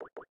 boy, boy.